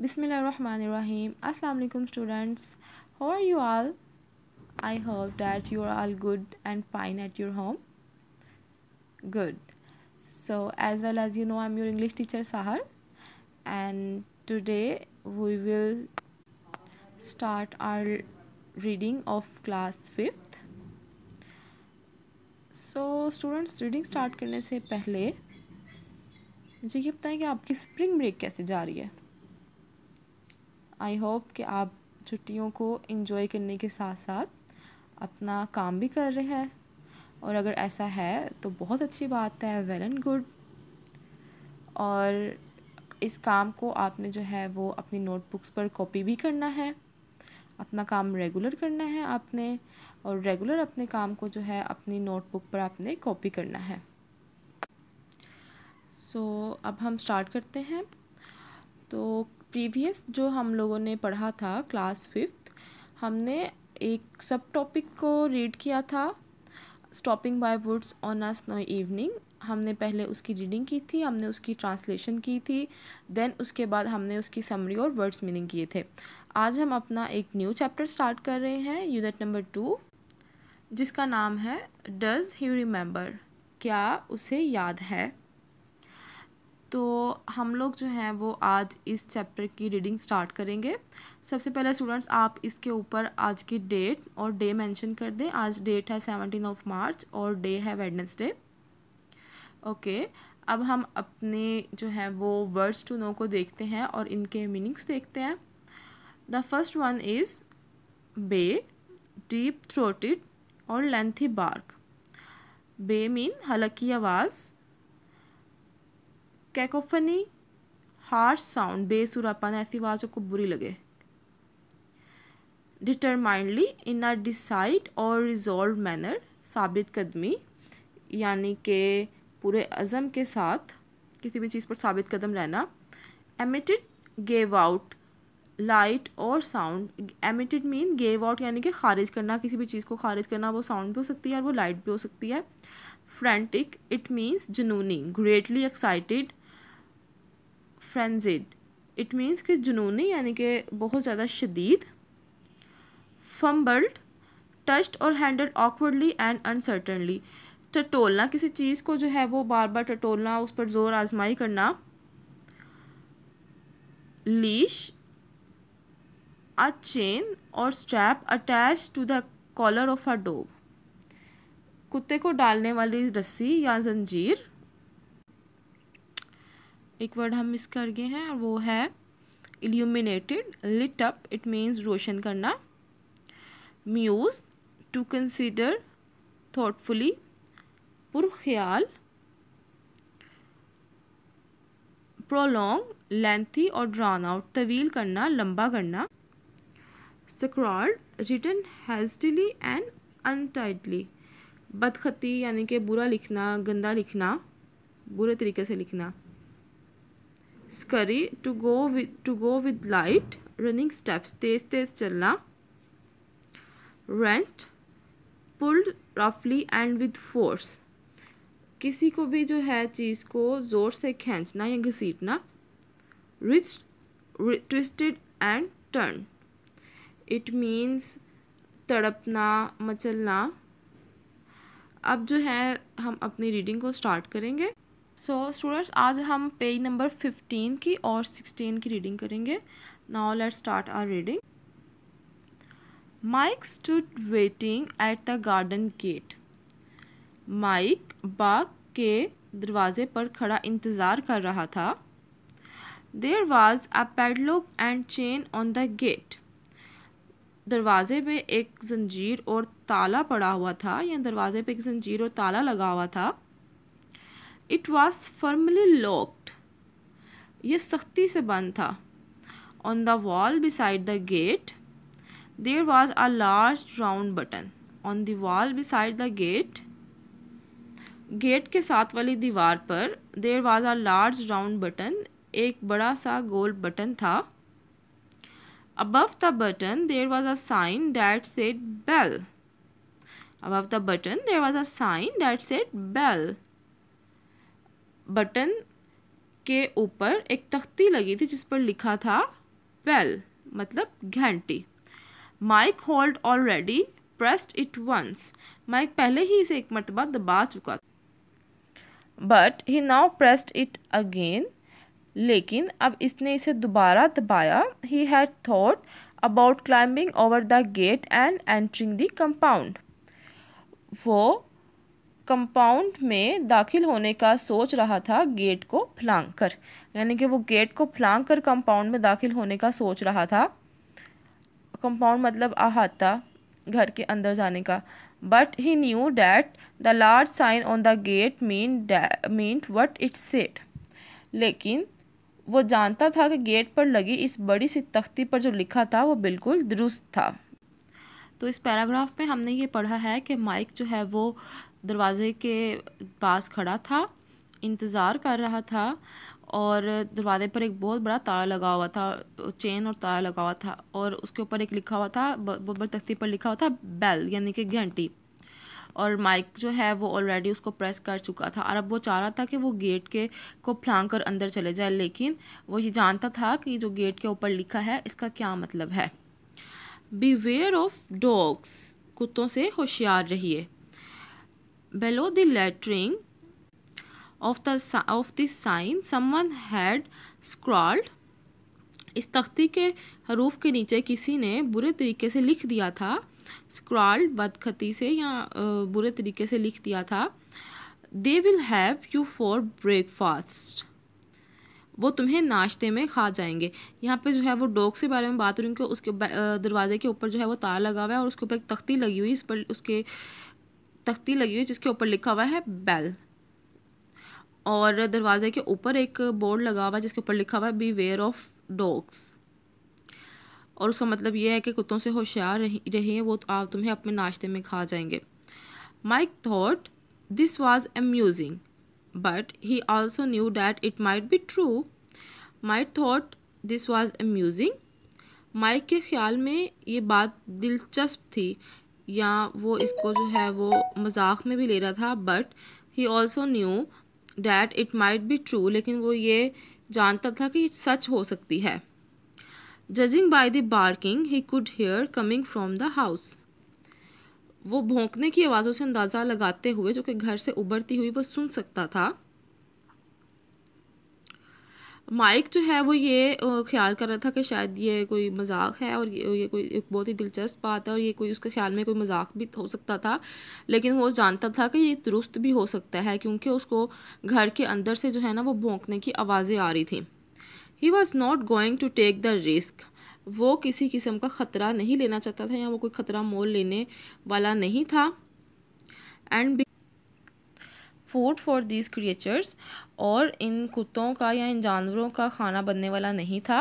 बिसमीम अलकुम students how are you all I hope that you are all good and fine at your home good so as well as you know I am your English teacher Sahar and today we will start our reading of class fifth so students reading start करने से पहले मुझे ये बताएं कि आपकी spring break कैसे जा रही है आई होप कि आप छुट्टियों को इन्जॉय करने के साथ साथ अपना काम भी कर रहे हैं और अगर ऐसा है तो बहुत अच्छी बात है वेल एंड गुड और इस काम को आपने जो है वो अपनी नोटबुक्स पर कॉपी भी करना है अपना काम रेगुलर करना है आपने और रेगुलर अपने काम को जो है अपनी नोटबुक पर आपने कॉपी करना है सो so, अब हम स्टार्ट करते हैं तो प्रीवियस जो हम लोगों ने पढ़ा था क्लास फिफ्थ हमने एक सब टॉपिक को रीड किया था stopping by woods on a snow evening हमने पहले उसकी रीडिंग की थी हमने उसकी ट्रांसलेशन की थी देन उसके बाद हमने उसकी समरी और वर्ड्स मीनिंग किए थे आज हम अपना एक न्यू चैप्टर स्टार्ट कर रहे हैं यूनिट नंबर टू जिसका नाम है डज़ ही रिमेंबर क्या उसे याद है तो हम लोग जो हैं वो आज इस चैप्टर की रीडिंग स्टार्ट करेंगे सबसे पहले स्टूडेंट्स आप इसके ऊपर आज की डेट और डे मेंशन कर दें आज डेट है सेवनटीन ऑफ मार्च और डे है वेडनेसडे ओके अब हम अपने जो है वो वर्ड्स टू नो को देखते हैं और इनके मीनिंग्स देखते हैं the first one is bay deep throated और लेंथी बार्क बे मीन हल्की आवाज़ कैकोफनी हार्श साउंड बेसुरापन ऐसी आवाज़ को बुरी लगे डिटरमाइंडली इन अ डिसाइड और रिजॉल्व मैनर साबित कदमी यानी के पूरे अज़म के साथ किसी भी चीज़ पर साबित कदम रहना एमिटेड गेव आउट लाइट और sound emitted mean gave out यानी कि खारिज करना किसी भी चीज़ को खारिज करना वो साउंड भी हो सकती है और वो लाइट भी हो सकती है फ्रेंटिक इट मीन्स जुनूनी greatly excited frenzied it means कि जुनूनी यानी कि बहुत ज़्यादा शदीद फम्बल्ड टस्ट और हैंडल ऑकवर्डली एंड अनसर्टनली टटोलना किसी चीज़ को जो है वो बार बार टटोलना उस पर ज़ोर आजमाई करना लीश अ चेन और strap attach to the collar of a dog कुत्ते को डालने वाली रस्सी या जंजीर एक वर्ड हम मिस कर गए हैं वो है illuminated lit up it means रोशन करना म्यूज़ टू कंसिडर थॉटफुली पुरख्याल प्रोलोंग लेंथी और ड्रॉन आउट तवील करना लंबा करना scrawled written hastily and untidily बदखती यानी कि बुरा लिखना गंदा लिखना बुरे तरीके से लिखना scurry to go with to go with light running steps तेज तेज चलना रेंट पुल्ड रफली एंड विद फोर्स किसी को भी जो है चीज़ को ज़ोर से खींचना या घसीटना writhed twisted and turn it means तड़पना मचलना अब जो है हम अपनी रीडिंग को स्टार्ट करेंगे सो so, स्टूडेंट्स आज हम पेज नंबर फिफ्टीन की और सिक्सटीन की रीडिंग करेंगे now let start our reading Mike stood waiting at the garden gate Mike बाग के दरवाजे पर खड़ा इंतज़ार कर रहा था there was a padlock and chain on the gate दरवाजे पे एक जंजीर और ताला पड़ा हुआ था या दरवाजे पे एक जंजीर और ताला लगा हुआ था इट वॉज फर्मली लॉक्ड यह सख्ती से बंद था on the wall beside the gate there was a large round button on the wall beside the gate gate के साथ वाली दीवार पर there was a large round button एक बड़ा सा गोल बटन था above the button there was a sign that said bell above the button there was a sign that said bell button के ऊपर एक तख्ती लगी थी जिस पर लिखा था बेल मतलब घंटी Mike had already pressed it once Mike पहले ही इसे एक मरतबा दबा चुका but he now pressed it again लेकिन अब इसने इसे दोबारा दबाया he had thought about climbing over the gate and entering the compound वो कंपाउंड में दाखिल होने का सोच रहा था गेट को फ्लांग कर यानी कि वो गेट को फ्लांग कर कंपाउंड में दाखिल होने का सोच रहा था कंपाउंड मतलब अहाता घर के अंदर जाने का but he knew that the large sign on the gate mean mean what it's said लेकिन वो जानता था कि गेट पर लगी इस बड़ी सी तख्ती पर जो लिखा था वो बिल्कुल दुरुस्त था तो इस पैराग्राफ में हमने ये पढ़ा है कि माइक जो है वो दरवाज़े के पास खड़ा था इंतज़ार कर रहा था और दरवाजे पर एक बहुत बड़ा ताला लगा हुआ था चेन और ताला लगा हुआ था और उसके ऊपर एक लिखा हुआ था बड़ी तख्ती पर लिखा हुआ था बेल यानी कि घंटी और माइक जो है वो ऑलरेडी उसको प्रेस कर चुका था और अब वो चाह रहा था कि वो गेट के को फ्लांग कर अंदर चले जाए लेकिन वो ये जानता था कि जो गेट के ऊपर लिखा है इसका क्या मतलब है बीवेयर ऑफ डॉग्स कुत्तों से होशियार रहिए below the lettering of the of this sign someone had scrawled इस तख्ती के हरूफ के नीचे किसी ने बुरे तरीके से लिख दिया था स्क्रॉल्ड बदखती से या बुरे तरीके से लिख दिया था they will have you for breakfast वो तुम्हें नाश्ते में खा जाएंगे यहाँ पे जो है वो डॉग से बारे में बात हो रही उसके दरवाजे के ऊपर जो है वो तार लगा हुआ है और उसके ऊपर एक तख्ती लगी हुई इस पर उसके तख्ती लगी हुई है जिसके ऊपर लिखा हुआ है बेल और दरवाजे के ऊपर एक बोर्ड लगा हुआ है जिसके ऊपर लिखा हुआ है बी वेयर ऑफ डॉग्स और उसका मतलब यह है कि कुत्तों से होशियार रहिए वो तो आप तुम्हें अपने नाश्ते में खा जाएंगे Mike thought this was amusing but he also knew that it might be true Mike thought this was amusing Mike के ख्याल में ये बात दिलचस्प थी या वो इसको जो है वो मजाक में भी ले रहा था but he also knew that it might be true लेकिन वो ये जानता था कि सच हो सकती है judging by the barking he could hear coming from the house वो भोंकने की आवाज़ों से अंदाज़ा लगाते हुए जो कि घर से उबरती हुई वो सुन सकता था माइक जो है वो ये ख्याल कर रहा था कि शायद ये कोई मजाक है और ये, ये कोई एक बहुत ही दिलचस्प बात है और ये कोई उसके ख्याल में कोई मजाक भी हो सकता था लेकिन वो जानता था कि ये दुरुस्त भी हो सकता है क्योंकि उसको घर के अंदर से जो है ना वो भोंकने की आवाज़ें आ रही थी he was not going to take the risk वो किसी किस्म का ख़तरा नहीं लेना चाहता था या वो कोई ख़तरा मोल लेने वाला नहीं था and food for these creatures और इन कुत्तों का या इन जानवरों का खाना बनने वाला नहीं था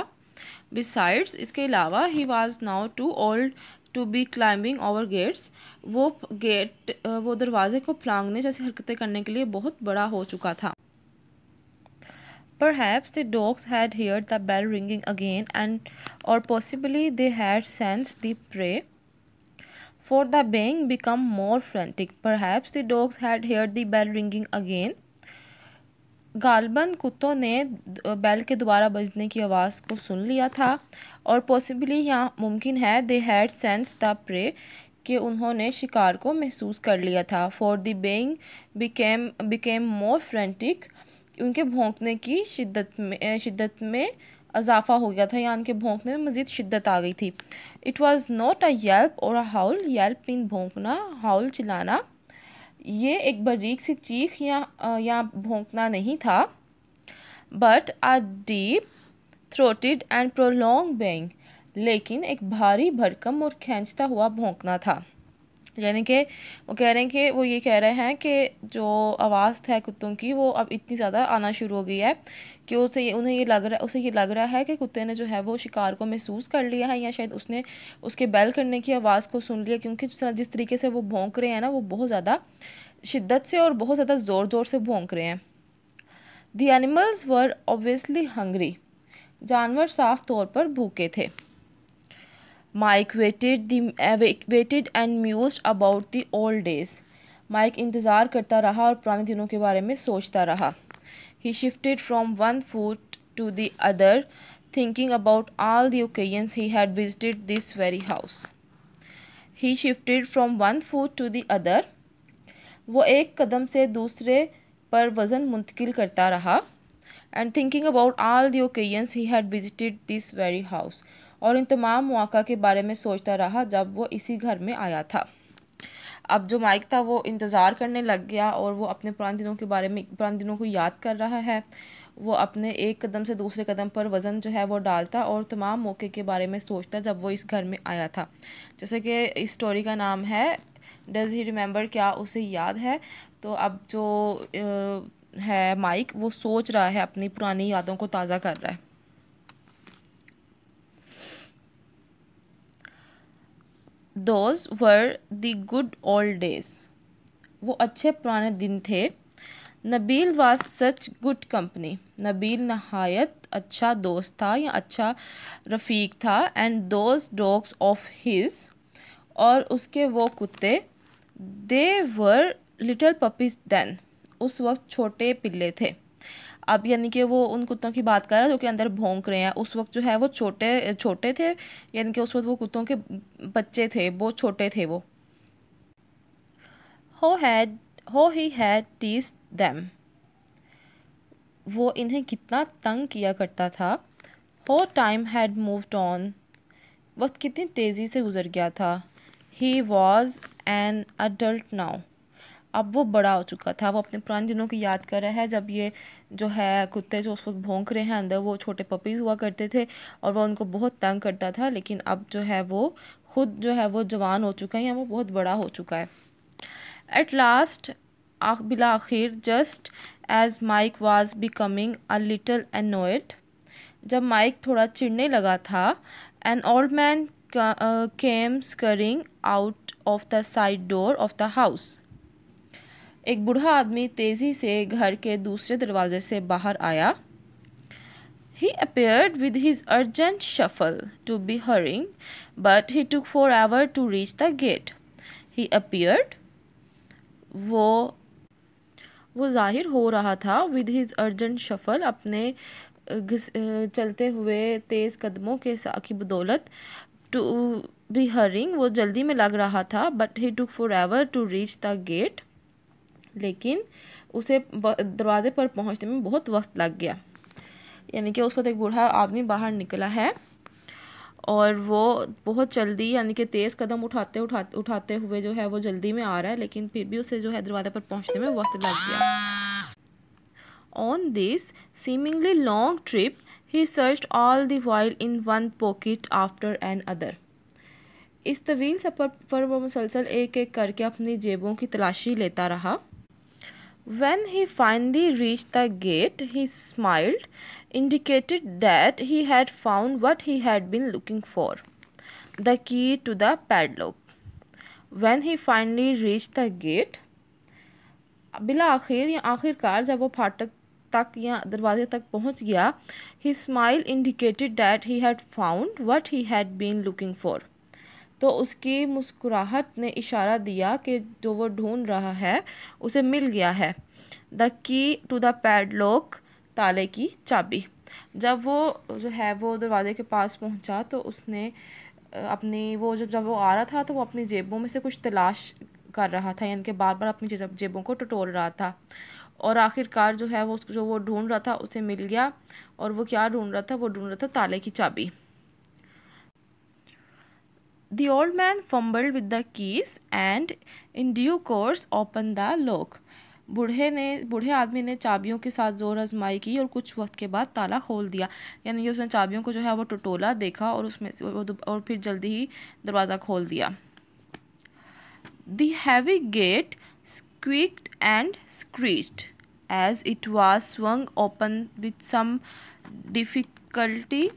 बिसाइड्स इसके अलावा he was now too old to be climbing over gates वो गेट वो दरवाजे को फ्लांगने जैसी हरकतें करने के लिए बहुत बड़ा हो चुका था Perhaps the dogs had heard the bell ringing again and or possibly they had sensed the prey for the baying become more frantic. Perhaps the dogs had heard the bell ringing again. गालबन कुत्तों ने बैल के द्वारा बजने की आवाज़ को सुन लिया था और पॉसिबली यहाँ मुमकिन है they had sensed the prey कि उन्होंने शिकार को महसूस कर लिया था for the being became became more frantic उनके भोंकने की शिद्दत में शिद्दत में अजाफा हो गया था या के भोंकने में मज़ीद शिद्दत आ गई थी it was not a yelp or a haulm Yelp mean भोंकना हाउल चिल्लाना ये एक बरीक सी चीख या या भोंकना नहीं था but a deep throated and prolong bang लेकिन एक भारी भरकम और खींचता हुआ भोंकना था यानी कि वो कह रहे हैं कि वो ये कह रहे हैं कि जो आवाज़ है कुत्तों की वो अब इतनी ज़्यादा आना शुरू हो गई है कि उसे उन्हें ये लग रहा है उसे ये लग रहा है कि कुत्ते ने जो है वो शिकार को महसूस कर लिया है या शायद उसने उसके बैल करने की आवाज़ को सुन लिया क्योंकि जिस तरह जिस तरीके से वो भोंक रहे हैं ना वो बहुत ज़्यादा शिद्दत से और बहुत ज़्यादा ज़ोर ज़ोर से भोंक रहे हैं the animals were obviously hungry जानवर साफ तौर पर भूखे थे Mike waited the waited and mused about the old days Mike इंतज़ार करता रहा और पुराने दिनों के बारे में सोचता रहा he shifted from one foot to the other thinking about all the occasions he had visited this very house he shifted from one foot to the other वो एक कदम से दूसरे पर वज़न मुंतकिल करता रहा and thinking about all the occasions he had visited this very house और इन तमाम मौक़ा के बारे में सोचता रहा जब वो इसी घर में आया था अब जो माइक था वो इंतज़ार करने लग गया और वो अपने पुराने दिनों के बारे में पुराने दिनों को याद कर रहा है वो अपने एक कदम से दूसरे कदम पर वज़न जो है वो डालता और तमाम मौके के बारे में सोचता जब वो इस घर में आया था जैसे कि इस स्टोरी का नाम है डज ही रिमेंबर क्या उसे याद है तो अब जो है माइक वो सोच रहा है अपनी पुरानी यादों को ताज़ा कर रहा है those were the good old days वो अच्छे पुराने दिन थे Nabeel was such good company Nabeel नहायत अच्छा दोस्त था या अच्छा रफ़ीक था and those dogs of his और उसके वो कुत्ते they were little puppies then उस वक्त छोटे पिल्ले थे अब यानी कि वो उन कुत्तों की बात कर रहा है जो कि अंदर भोंक रहे हैं उस वक्त जो है वो छोटे छोटे थे यानी कि उस वक्त वो कुत्तों के बच्चे थे वो छोटे थे वो हो हैड हो ही हैड टीज दैम वो इन्हें कितना तंग किया करता था हो टाइम हैड मूव्ड ऑन वक्त कितनी तेज़ी से गुजर गया था he was an adult now अब वो बड़ा हो चुका था वो अपने पुराने दिनों की याद कर रहा है जब ये जो है कुत्ते जो उस वक्त भोंक रहे हैं अंदर वो छोटे पपीज़ हुआ करते थे और वह उनको बहुत तंग करता था लेकिन अब जो है वो खुद जो है वो जवान हो चुका है या वो बहुत बड़ा हो चुका है एट लास्ट बिला आखिर just as Mike was becoming a little annoyed जब माइक थोड़ा चिड़ने लगा था an old man came scurrying out of the side door of the house एक बूढ़ा आदमी तेजी से घर के दूसरे दरवाजे से बाहर आया he appeared with his urgent shuffle to be hurrying but he took forever to reach the gate he appeared वो वो जाहिर हो रहा था विद हीज अर्जेंट शफल अपने चलते हुए तेज़ कदमों के की बदौलत टू बी हरिंग वो जल्दी में लग रहा था but he took forever to reach the gate लेकिन उसे दरवाजे पर पहुंचने में बहुत वक्त लग गया यानी कि उस वक्त तो एक बूढ़ा आदमी बाहर निकला है और वो बहुत जल्दी यानी कि तेज़ कदम उठाते उठाते उठाते हुए जो है वो जल्दी में आ रहा है लेकिन फिर भी उसे जो है दरवाजे पर पहुंचने में वक्त लग गया on this seemingly long trip he search all the while in one pocket after another इस तवील सफ़र पर वो मुसलसल एक एक करके अपनी जेबों की तलाशी लेता रहा When he finally reached the gate, he smiled, indicated that he had found what he had been looking for the key to the padlock. When he finally reached the gate, बिला या आखिरकार जब वो फाटक तक या दरवाजे तक पहुंच गया his smile indicated that he had found what he had been looking for तो उसकी मुस्कुराहट ने इशारा दिया कि जो वो ढूंढ रहा है उसे मिल गया है the key to the padlock ताले की चाबी जब वो जो है वो दरवाजे के पास पहुंचा तो उसने अपनी वो जब जब वो आ रहा था तो वो अपनी जेबों में से कुछ तलाश कर रहा था यानी कि बार बार अपनी जेबों को टटोल रहा था और आखिरकार जो है वो जो वो ढूंढ रहा था उसे मिल गया और वो क्या ढूंढ रहा था वो ढूंढ रहा था ताले की चाबी the old man fumbled with the keys and in due course opened the lock बूढ़े ने बूढ़े आदमी ने चाबियों के साथ ज़ोर आजमाई की और कुछ वक्त के बाद ताला खोल दिया यानी कि उसने चाबियों को जो है वो टटोला देखा और उसमें और फिर जल्दी ही दरवाज़ा खोल दिया the heavy gate squeaked and screeched as it was swung open with some difficulty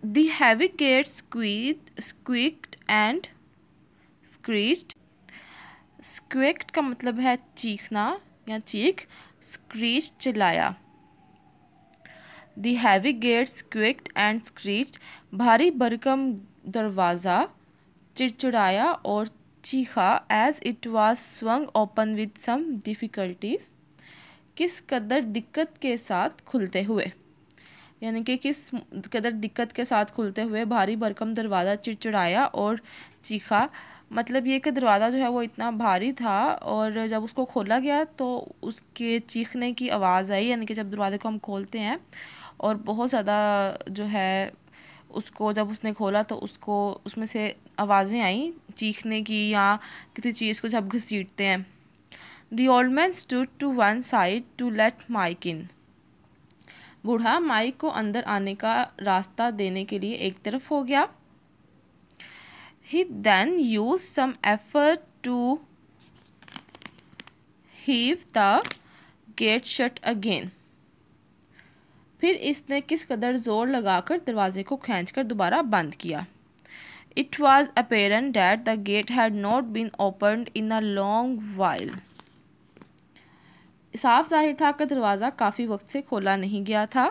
the heavy gate squeaked squeaked and screeched squeaked का मतलब है चीखना या चीख screeched चिल्लाया the heavy gate squeaked and screeched भारी बरकम दरवाज़ा चिड़चिड़ाया और चीखा as it was swung open with some difficulties किस कदर दिक्कत के साथ खुलते हुए यानी कि किस कदर दिक्कत के साथ खुलते हुए भारी भरकम दरवाज़ा चिड़चिड़ाया और चीखा मतलब ये कि दरवाज़ा जो है वो इतना भारी था और जब उसको खोला गया तो उसके चीखने की आवाज़ आई यानी कि जब दरवाज़े को हम खोलते हैं और बहुत ज़्यादा जो है उसको जब उसने खोला तो उसको उसमें से आवाज़ें आई चीखने की या किसी चीज़ को जब घसीटते हैं the old man stood to one side to let Mike in बूढ़ा माइक को अंदर आने का रास्ता देने के लिए एक तरफ हो गया he then used some effort to heave the gate shut again फिर इसने किस कदर जोर लगाकर दरवाजे को खींचकर दोबारा बंद किया it was apparent that the gate had not been open in a long while साफ जाहिर था कि दरवाज़ा काफ़ी वक्त से खोला नहीं गया था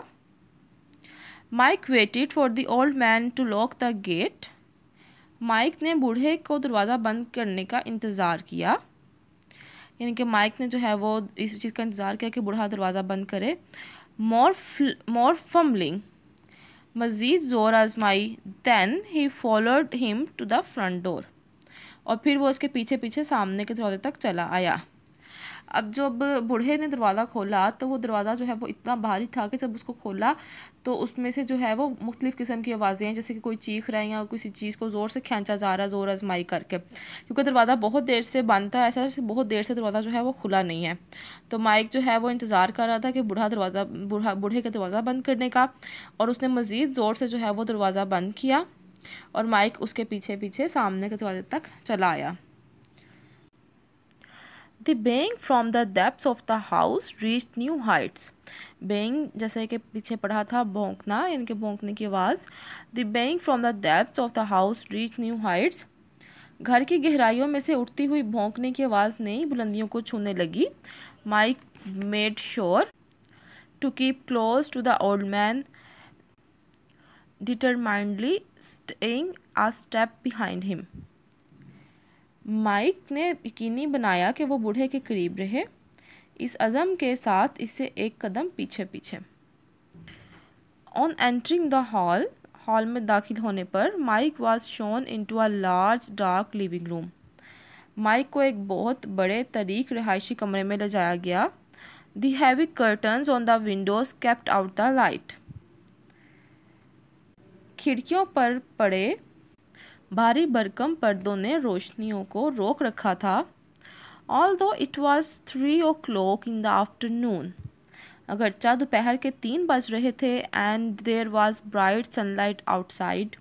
Mike waited for the old man to lock the gate Mike ने बूढ़े को दरवाज़ा बंद करने का इंतज़ार किया यानी कि माइक ने जो है वो इस चीज़ का इंतज़ार किया कि बूढ़ा दरवाज़ा बंद करे मोर मोर फम्बलिंग मज़ीद ज़ोर आजमाई then he followed him to the front door और फिर वो उसके पीछे पीछे सामने के दरवाजे तक चला आया अब जब बूढ़े ने दरवाज़ा खोला तो वो दरवाज़ा जो है वो इतना भारी था कि जब उसको खोला तो उसमें से जो है वो मुख्तलिफ़ किस्म की आवाज़ें जैसे कि कोई चीख रहे हैं या किसी चीज़ को ज़ोर से खींचा जा रहा है ज़ोर आजमाई करके क्योंकि दरवाज़ा बहुत देर से बंद था ऐसा बहुत देर से दरवाज़ा जो है वो खुला नहीं है तो माइक जो है वो इंतज़ार कर रहा था कि बूढ़ा दरवाज़ा बूढ़ा बूढ़े का दरवाज़ा बंद करने का और उसने मज़ीद ज़ोर से जो है वो दरवाज़ा बंद किया और माइक उसके पीछे पीछे सामने के दरवाजे तक चला आया The baying from the depths of the house reached new heights. Baying जैसे कि पीछे पढ़ा था भोंकना यानी कि भोंकने की आवाज़ the baying from the depths of the house reach new heights घर की गहराइयों में से उठती हुई भोंकने की आवाज़ नई बुलंदियों को छूने लगी Mike made sure to keep close to the old man determinedly staying a step behind him Mike ने यकीनी बनाया कि वो बूढ़े के करीब रहे इस अज़म के साथ इसे एक कदम पीछे पीछे on entering the hall hall में दाखिल होने पर Mike was shown into a large dark living room Mike को एक बहुत बड़े तरीक रिहायशी कमरे में ले जाया गया the heavy curtains on the windows kept out the light खिड़कियों पर पड़े भारी भरकम पर्दों ने रोशनियों को रोक रखा था although it was three o'clock in the afternoon अगरचा दोपहर के तीन बज रहे थे and there was bright sunlight outside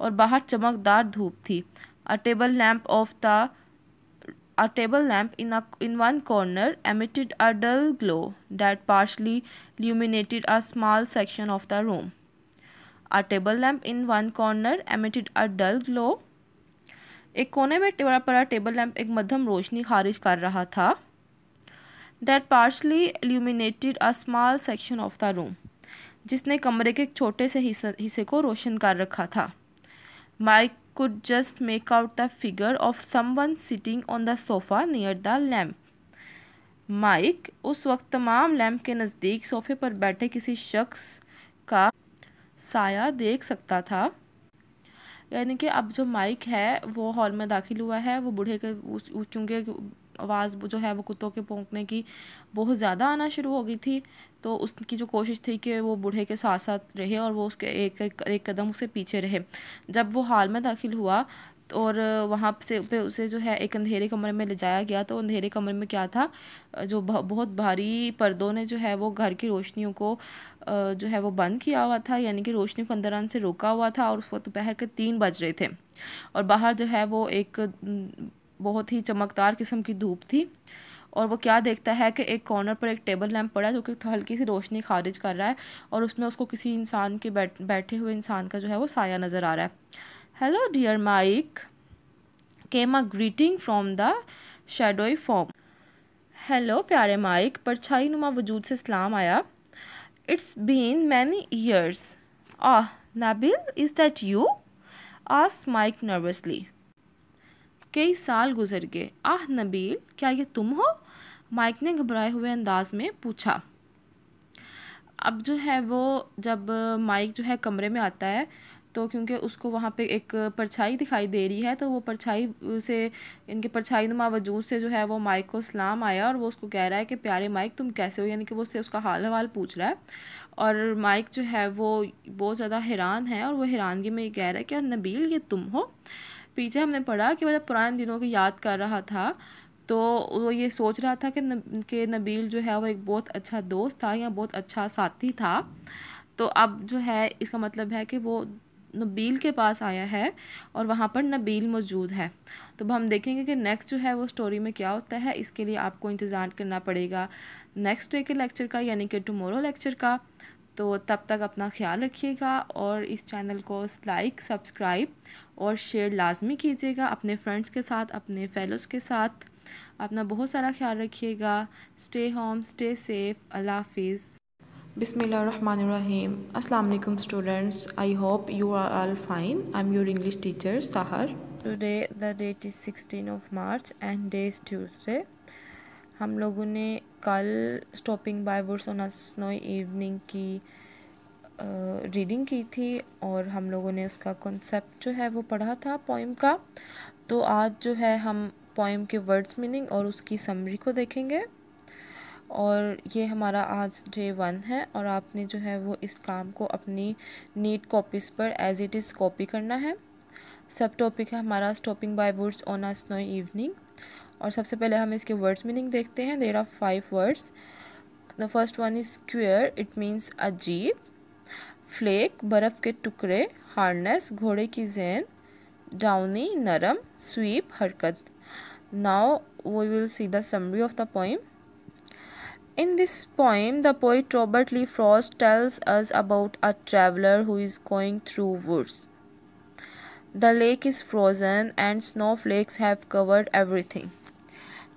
और बाहर चमकदार धूप थी a table lamp of the a table lamp in in one corner emitted a dull glow that partially illuminated a small section of the room A table lamp in one corner emitted a dull glow. एक कोने में बड़ा बड़ा table lamp एक मध्यम रोशनी खारिज कर रहा था that partially illuminated a small section of the room जिसने कमरे के एक छोटे से हिस्से को रोशन कर रखा था Mike could just make out the figure of someone sitting on the sofa near the lamp Mike उस वक्त तमाम लैम्प के नज़दीक सोफे पर बैठे किसी शख्स का साया देख सकता था यानी कि अब जो माइक है वो हॉल में दाखिल हुआ है वो बूढ़े के क्योंकि आवाज़ जो है वो कुत्तों के पोंकने की बहुत ज़्यादा आना शुरू हो गई थी तो उसकी जो कोशिश थी कि वो बूढ़े के साथ साथ रहे और वो उसके एक एक, एक कदम उसके पीछे रहे जब वो हाल में दाखिल हुआ और वहाँ से पे उसे जो है एक अंधेरे कमरे में ले जाया गया तो अंधेरे कमरे में क्या था जो बहुत भारी पर्दों ने जो है वो घर की रोशनियों को जो है वो बंद किया हुआ था यानी कि रोशनी को अंदर आने से रोका हुआ था और उस वक्त दोपहर के तीन बज रहे थे और बाहर जो है वो एक बहुत ही चमकदार किस्म की धूप थी और वो क्या देखता है कि एक कॉर्नर पर एक टेबल लैंप पड़ा है जो कि हल्की सी रोशनी खारिज कर रहा है और उसमें उसको किसी इंसान के बैठ बैठे हुए इंसान का जो है वो साया नज़र आ रहा है hello dear Mike came a greeting from the shadowy form. Hello प्यारे माइक परछाई नुमा वजूद से सलाम आया it's been many years ah Nabeel is that you आस माइक नर्वसली कई साल गुजर गए आह ah, नबील क्या ये तुम हो माइक ने घबराए हुए अंदाज में पूछा अब जो है वो जब माइक जो है कमरे में आता है तो क्योंकि उसको वहाँ पे एक परछाई दिखाई दे रही है तो वो परछाई से इनके परछाई नुमा वजूद से जो है वो माइक को सलाम आया और वो उसको कह रहा है कि प्यारे माइक तुम कैसे हो यानी कि वो उससे उसका हाल हवाल पूछ रहा है और माइक जो है वो बहुत ज़्यादा हैरान है और वो हैरानगी में ये कह रहा है कि नबील ये तुम हो पीछे हमने पढ़ा कि वह पुराने दिनों की याद कर रहा था तो वो ये सोच रहा था कि न, कि नबील जो है वो एक बहुत अच्छा दोस्त था या बहुत अच्छा साथी था तो अब जो है इसका मतलब है कि वो नबील के पास आया है और वहाँ पर नबील मौजूद है तो अब हम देखेंगे कि नेक्स्ट जो है वो स्टोरी में क्या होता है इसके लिए आपको इंतज़ार करना पड़ेगा नेक्स्ट डे के लेक्चर का यानी कि टमोरो लेक्चर का तो तब तक अपना ख्याल रखिएगा और इस चैनल को लाइक सब्सक्राइब और शेयर लाजमी कीजिएगा अपने फ्रेंड्स के साथ अपने फेलोज़ के साथ अपना बहुत सारा ख्याल रखिएगा स्टे होम स्टे सेफ़ अल्लाह हाफिज़ बिसमीम अलकुम students I hope you are all fine I am your English teacher Sahar today the date is sixteen of March and day is Tuesday हम लोगों ने कल stopping by woods on snowy evening की reading की थी और हम लोगों ने उसका कॉन्सेप्ट जो है वो पढ़ा था पोइम का तो आज जो है हम पोइम के वर्ड्स मीनिंग और उसकी समरी को देखेंगे और ये हमारा आज डे वन है और आपने जो है वो इस काम को अपनी नीट कॉपीज़ पर एज़ इट इज़ कॉपी करना है सब टॉपिक है हमारा stopping by words on a snowy evening और सबसे पहले हम इसके वर्ड्स मीनिंग देखते हैं there are five words the first one is queer it means अजीब फ्लेक बर्फ़ के टुकड़े हार्नेस घोड़े की जैन डाउनी नरम स्वीप हरकत now we will see the summary of the point In this poem, the poet Robert Lee Frost tells us about a traveler who is going through woods. The lake is frozen and snowflakes have covered everything.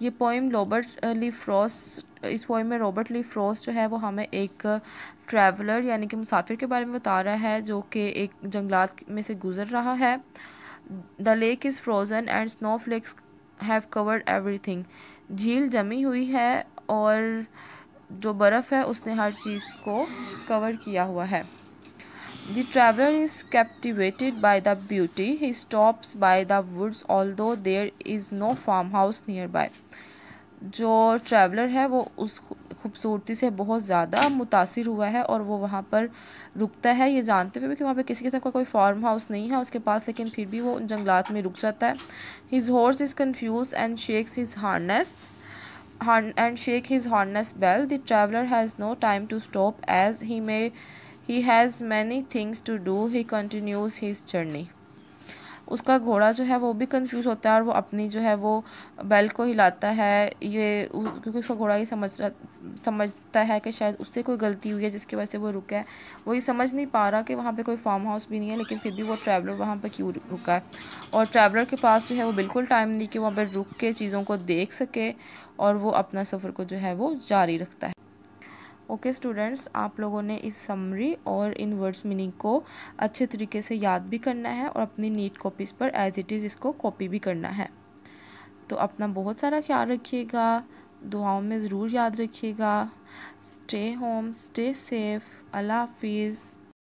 ये poem Robert Lee Frost इस poem में Robert Lee Frost जो है वो हमें एक traveller यानी कि मुसाफिर के बारे में बता रहा है जो कि एक जंगलात में से गुज़र रहा है the lake is frozen and snowflakes have covered everything झील जमी हुई है और जो बर्फ़ है उसने हर चीज़ को कवर किया हुआ है the is captivated by the beauty he stops by the woods although there is no farmhouse nearby जो ट्रैवलर है वो उस खूबसूरती से बहुत ज़्यादा मुतासर हुआ है और वो वहाँ पर रुकता है ये जानते हुए भी कि वहाँ पर किसी किस्म का कोई फार्म हाउस नहीं है उसके पास लेकिन फिर भी वो जंगलात में रुक जाता है his horse is confuse and shakes his harness and shake his harness bell the traveler has no time to stop as he may he has many things to do he continues his journey उसका घोड़ा जो है वो भी confuse होता है और वो अपनी जो है वो बैल को हिलाता है ये क्योंकि उसका घोड़ा ये समझ समझता है कि शायद उससे कोई गलती हुई है जिसकी वजह से वो रुका है वो ये समझ नहीं पा रहा कि वहाँ पे कोई फार्म हाउस भी नहीं है लेकिन फिर भी वो ट्रैवलर वहाँ पे क्यों रुका है और ट्रैवलर के पास जो है वो बिल्कुल टाइम नहीं कि वहाँ पर रुक के चीज़ों को देख सके और वो अपना सफ़र को जो है वो जारी रखता है ओके okay, स्टूडेंट्स आप लोगों ने इस समरी और इन वर्ड्स मीनिंग को अच्छे तरीके से याद भी करना है और अपनी नीट कॉपीज़ पर एज इट इज़ इसको कॉपी भी करना है तो अपना बहुत सारा ख्याल रखिएगा दुआओं में ज़रूर याद रखिएगा स्टे होम स्टे सेफ अल्लाह हाफिज़